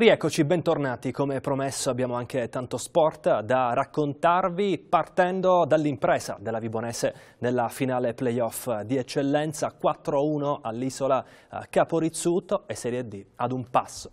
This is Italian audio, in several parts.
Rieccoci, bentornati. Come promesso abbiamo anche tanto sport da raccontarvi partendo dall'impresa della Vibonese nella finale playoff di eccellenza 4-1 all'isola eh, Caporizzuto e Serie D ad un passo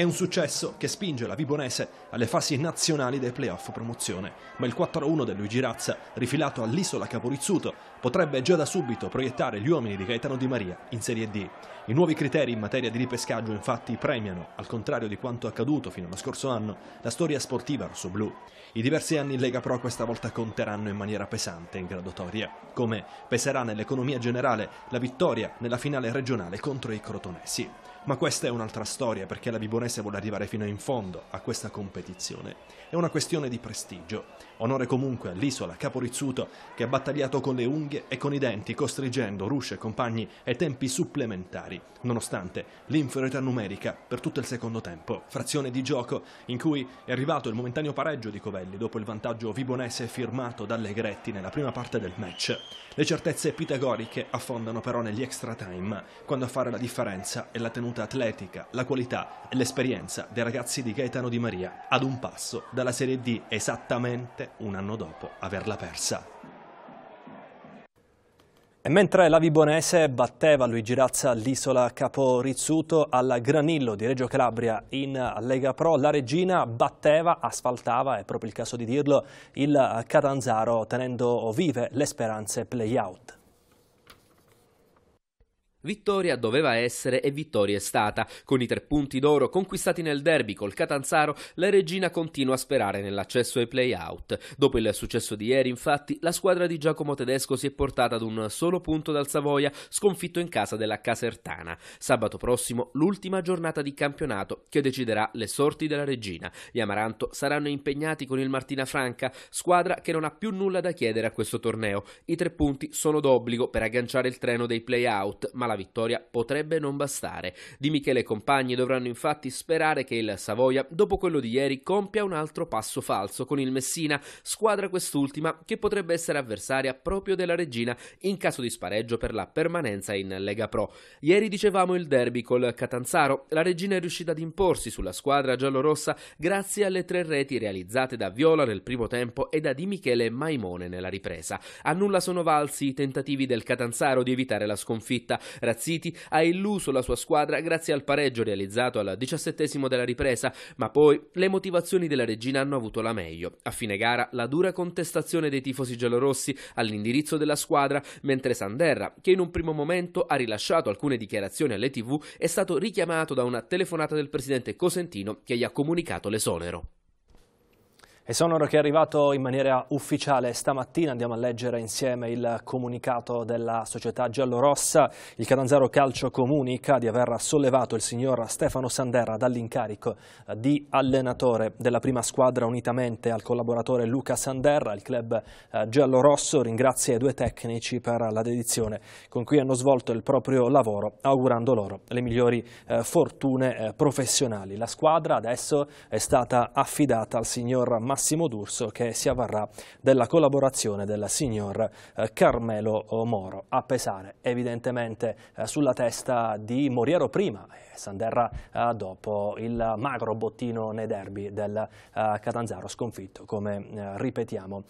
è un successo che spinge la Vibonese alle fasi nazionali dei playoff promozione, ma il 4-1 del Luigi Razza, rifilato all'isola Caporizzuto, potrebbe già da subito proiettare gli uomini di Gaetano Di Maria in Serie D. I nuovi criteri in materia di ripescaggio infatti premiano, al contrario di quanto accaduto fino allo scorso anno, la storia sportiva rossoblù. I diversi anni in Lega Pro questa volta conteranno in maniera pesante in graduatoria, come peserà nell'economia generale la vittoria nella finale regionale contro i crotonesi. Ma questa è un'altra storia perché la Vibonese vuole arrivare fino in fondo a questa competizione. È una questione di prestigio Onore comunque all'isola Capo Rizzuto che ha battagliato con le unghie e con i denti costringendo Ruscia e compagni ai tempi supplementari, nonostante l'inferiorità numerica per tutto il secondo tempo. Frazione di gioco in cui è arrivato il momentaneo pareggio di Covelli dopo il vantaggio vibonese firmato dall'Egretti nella prima parte del match. Le certezze pitagoriche affondano però negli extra time, quando a fare la differenza è la tenuta atletica, la qualità e l'esperienza dei ragazzi di Gaetano Di Maria, ad un passo dalla Serie D esattamente un anno dopo averla persa. E mentre la Vibonese batteva Luigi Razza all'isola Capo Rizzuto alla Granillo di Reggio Calabria in Lega Pro, la Regina batteva, asfaltava, è proprio il caso di dirlo, il Catanzaro tenendo vive le speranze play-out. Vittoria doveva essere e vittoria è stata. Con i tre punti d'oro conquistati nel derby col Catanzaro, la Regina continua a sperare nell'accesso ai play-out. Dopo il successo di ieri, infatti, la squadra di Giacomo Tedesco si è portata ad un solo punto dal Savoia, sconfitto in casa della Casertana. Sabato prossimo, l'ultima giornata di campionato che deciderà le sorti della Regina. Gli Amaranto saranno impegnati con il Martina Franca, squadra che non ha più nulla da chiedere a questo torneo. I tre punti sono d'obbligo per agganciare il treno dei play-out, ma la vittoria potrebbe non bastare. Di Michele e Compagni dovranno infatti sperare che il Savoia, dopo quello di ieri, compia un altro passo falso con il Messina, squadra quest'ultima che potrebbe essere avversaria proprio della Regina in caso di spareggio per la permanenza in Lega Pro. Ieri dicevamo il derby col Catanzaro, la Regina è riuscita ad imporsi sulla squadra giallorossa grazie alle tre reti realizzate da Viola nel primo tempo e da Di Michele Maimone nella ripresa. A nulla sono valsi i tentativi del Catanzaro di evitare la sconfitta, Razziti ha illuso la sua squadra grazie al pareggio realizzato al diciassettesimo della ripresa, ma poi le motivazioni della regina hanno avuto la meglio. A fine gara la dura contestazione dei tifosi giallorossi all'indirizzo della squadra, mentre Sanderra, che in un primo momento ha rilasciato alcune dichiarazioni alle tv, è stato richiamato da una telefonata del presidente Cosentino che gli ha comunicato l'esonero. E sonoro che è arrivato in maniera ufficiale stamattina, andiamo a leggere insieme il comunicato della società giallorossa. Il Catanzaro Calcio comunica di aver sollevato il signor Stefano Sanderra dall'incarico di allenatore della prima squadra unitamente al collaboratore Luca Sanderra. Il club eh, giallorosso ringrazia i due tecnici per la dedizione con cui hanno svolto il proprio lavoro, augurando loro le migliori eh, fortune eh, professionali. La squadra adesso è stata affidata al signor Massimo Massimo D'Urso che si avvarrà della collaborazione del signor eh, Carmelo eh, Moro. A pesare evidentemente eh, sulla testa di Moriero prima e Sanderra dopo il magro bottino nei derby del Catanzaro sconfitto come ripetiamo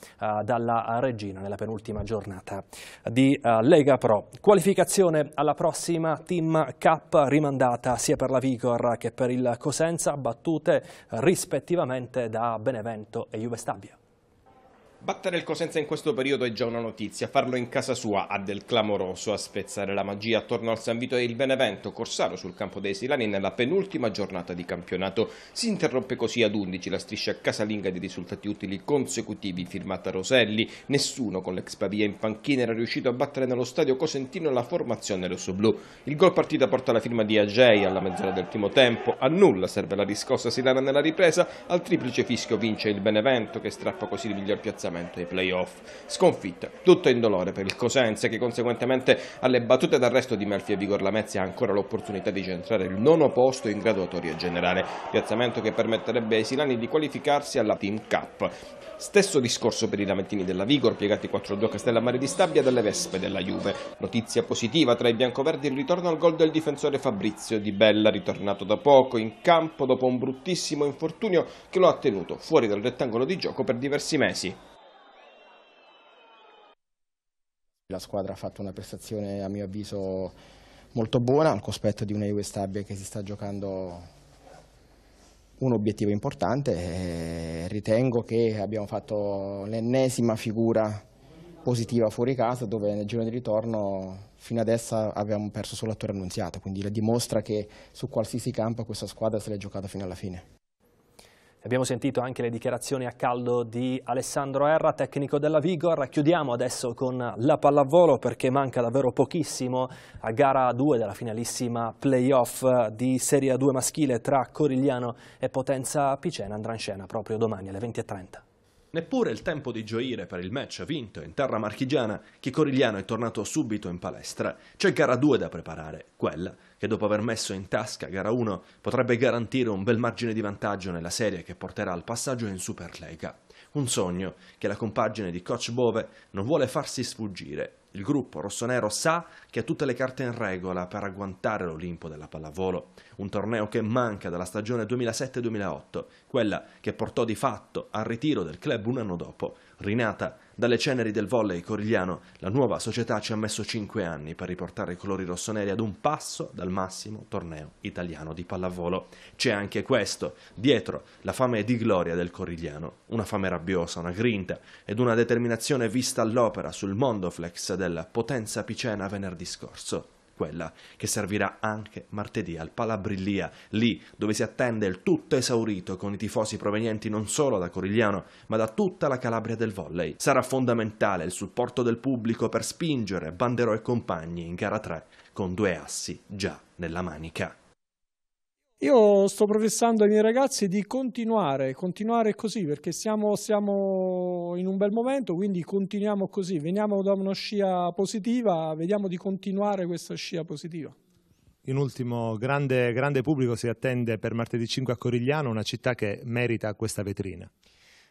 dalla regina nella penultima giornata di Lega Pro. Qualificazione alla prossima Team Cup rimandata sia per la Vigor che per il Cosenza battute rispettivamente da Benevento Benedetto e Juve Stabia. Battere il Cosenza in questo periodo è già una notizia, farlo in casa sua ha del clamoroso a spezzare la magia attorno al San Vito e il Benevento, Corsaro sul campo dei Silani nella penultima giornata di campionato. Si interrompe così ad 11 la striscia casalinga di risultati utili consecutivi firmata Roselli, nessuno con l'ex Pavia in panchina era riuscito a battere nello stadio cosentino la formazione rossoblù. Il gol partita porta la firma di Agei alla mezz'ora del primo tempo, a nulla serve la riscossa silana nella ripresa, al triplice fischio vince il Benevento che strappa così il miglior piazzato appuntamento ai playoff. Sconfitta, tutto in dolore per il Cosenza che conseguentemente alle battute d'arresto di Melfi e Vigor Lamezia ha ancora l'opportunità di centrare il nono posto in graduatoria generale, piazzamento che permetterebbe ai Silani di qualificarsi alla Team Cup. Stesso discorso per i lamentini della Vigor, piegati 4-2 a Castellammare di Stabia dalle Vespe della Juve. Notizia positiva tra i biancoverdi il ritorno al gol del difensore Fabrizio Di Bella, ritornato da poco in campo dopo un bruttissimo infortunio che lo ha tenuto fuori dal rettangolo di gioco per diversi mesi. squadra ha fatto una prestazione a mio avviso molto buona al cospetto di una Juve Stabia che si sta giocando un obiettivo importante ritengo che abbiamo fatto l'ennesima figura positiva fuori casa dove nel giro di ritorno fino adesso abbiamo perso solo a Torre Annunziata quindi dimostra che su qualsiasi campo questa squadra se l'è giocata fino alla fine. Abbiamo sentito anche le dichiarazioni a caldo di Alessandro Erra, tecnico della Vigor. Chiudiamo adesso con la pallavolo perché manca davvero pochissimo a gara 2 della finalissima playoff di Serie 2 maschile tra Corigliano e Potenza Picena. Andrà in scena proprio domani alle 20.30. Neppure il tempo di gioire per il match vinto in terra marchigiana, che Corigliano è tornato subito in palestra. C'è gara 2 da preparare, quella che dopo aver messo in tasca gara 1 potrebbe garantire un bel margine di vantaggio nella serie che porterà al passaggio in Superlega. Un sogno che la compagine di Coach Bove non vuole farsi sfuggire il gruppo rossonero sa che ha tutte le carte in regola per agguantare l'Olimpo della pallavolo, un torneo che manca dalla stagione 2007-2008, quella che portò di fatto al ritiro del club un anno dopo, rinata dalle ceneri del volley corigliano, la nuova società ci ha messo 5 anni per riportare i colori rossoneri ad un passo dal massimo torneo italiano di pallavolo. C'è anche questo, dietro la fame di gloria del corigliano, una fame rabbiosa, una grinta ed una determinazione vista all'opera sul mondo flex della Potenza Picena venerdì scorso quella che servirà anche martedì al Palabrillia, lì dove si attende il tutto esaurito con i tifosi provenienti non solo da Corigliano, ma da tutta la Calabria del volley. Sarà fondamentale il supporto del pubblico per spingere Banderò e compagni in gara 3 con due assi già nella manica. Io sto professando ai miei ragazzi di continuare, continuare così, perché siamo, siamo, in un bel momento, quindi continuiamo così, veniamo da una scia positiva, vediamo di continuare questa scia positiva. In ultimo, grande, grande pubblico si attende per martedì 5 a Corigliano, una città che merita questa vetrina.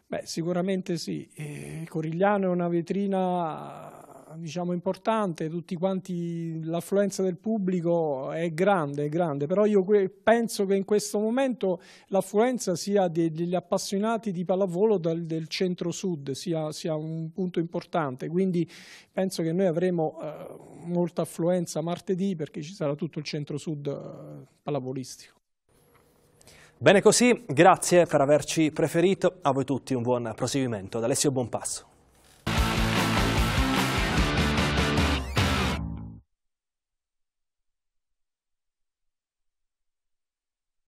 Beh, sicuramente sì. Eh, Corigliano è una vetrina diciamo, importante, tutti quanti, l'affluenza del pubblico è grande, è grande, però io penso che in questo momento l'affluenza sia degli appassionati di pallavolo del, del centro-sud, sia, sia, un punto importante, quindi penso che noi avremo eh, molta affluenza martedì perché ci sarà tutto il centro-sud eh, pallavolistico. Bene così, grazie per averci preferito, a voi tutti un buon proseguimento. D'Alessio Buonpasso.